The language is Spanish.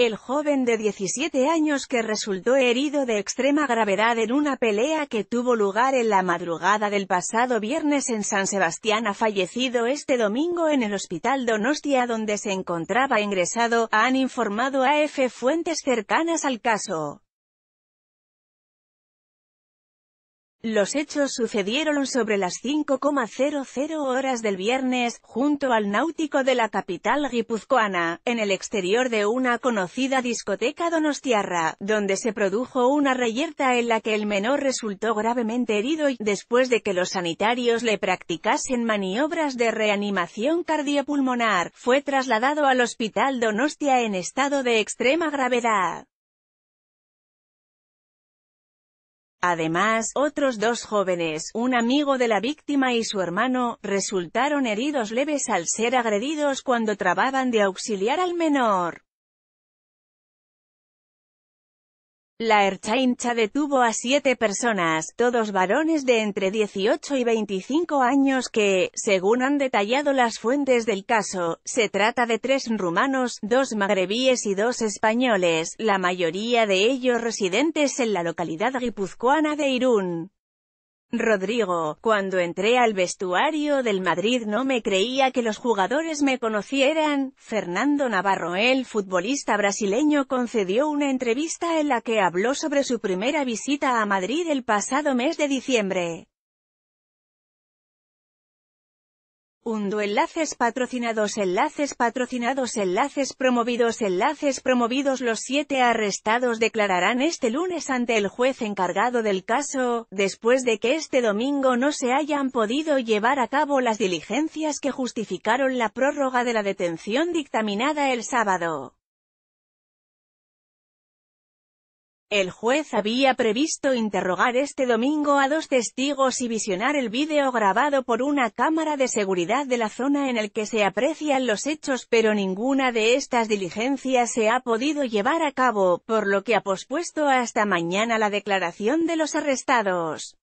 El joven de 17 años que resultó herido de extrema gravedad en una pelea que tuvo lugar en la madrugada del pasado viernes en San Sebastián ha fallecido este domingo en el hospital Donostia donde se encontraba ingresado, han informado a fuentes cercanas al caso. Los hechos sucedieron sobre las 5,00 horas del viernes, junto al náutico de la capital guipuzcoana, en el exterior de una conocida discoteca donostiarra, donde se produjo una reyerta en la que el menor resultó gravemente herido y, después de que los sanitarios le practicasen maniobras de reanimación cardiopulmonar, fue trasladado al hospital Donostia en estado de extrema gravedad. Además, otros dos jóvenes, un amigo de la víctima y su hermano, resultaron heridos leves al ser agredidos cuando trababan de auxiliar al menor. La Erchaincha detuvo a siete personas, todos varones de entre 18 y 25 años que, según han detallado las fuentes del caso, se trata de tres rumanos, dos magrebíes y dos españoles, la mayoría de ellos residentes en la localidad guipuzcoana de Irún. Rodrigo, cuando entré al vestuario del Madrid no me creía que los jugadores me conocieran. Fernando Navarro, el futbolista brasileño, concedió una entrevista en la que habló sobre su primera visita a Madrid el pasado mes de diciembre. Undo enlaces patrocinados enlaces patrocinados enlaces promovidos enlaces promovidos Los siete arrestados declararán este lunes ante el juez encargado del caso, después de que este domingo no se hayan podido llevar a cabo las diligencias que justificaron la prórroga de la detención dictaminada el sábado. El juez había previsto interrogar este domingo a dos testigos y visionar el vídeo grabado por una cámara de seguridad de la zona en el que se aprecian los hechos pero ninguna de estas diligencias se ha podido llevar a cabo, por lo que ha pospuesto hasta mañana la declaración de los arrestados.